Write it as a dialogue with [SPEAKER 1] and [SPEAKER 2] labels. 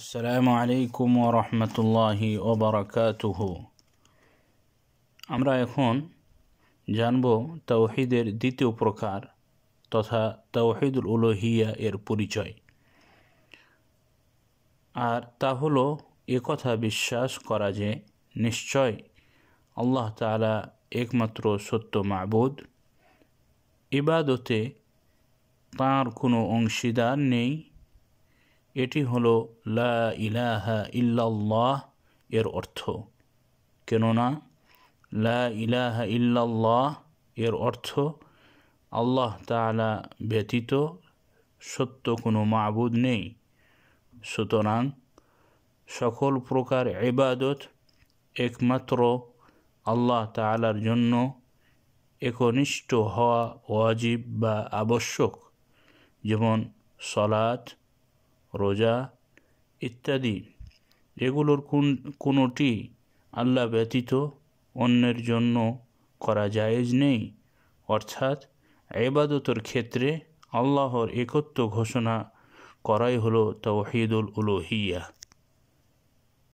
[SPEAKER 1] আসসালামু আলাইকুম ও রহমতুল্লাহি ওবরাকাতুহ আমরা এখন জানব তৌহিদের দ্বিতীয় প্রকার তথা তৌহিদুল উলোহিয়া এর পরিচয় আর তা হলো কথা বিশ্বাস করা যে নিশ্চয় আল্লাহ তালা একমাত্র সত্য মাবুদ ইবাদতে তাঁর কোনো অংশীদার নেই এটি হল লা ইলাহা ইল্লাল্লাহ এর অর্থ কেননা লা ইলাহা ইল্লাল্লাহ এর অর্থ আল্লাহ তালা ব্যতীত সত্য কোনো মাবুদ নেই সুতরাং সকল প্রকার ইবাদত একমাত্র আল্লাহ তালার জন্য একনিষ্ঠ হওয়া ওয়াজিব বা আবশ্যক যেমন সলাত রোজা ইত্যাদি এগুলোর কোন কোনোটি আল্লাহ ব্যতীত অন্যের জন্য করা জায়েজ নেই অর্থাৎ এবাদতর ক্ষেত্রে আল্লাহর একত্ব ঘোষণা করাই হলো তহিদুল উলোহিয়া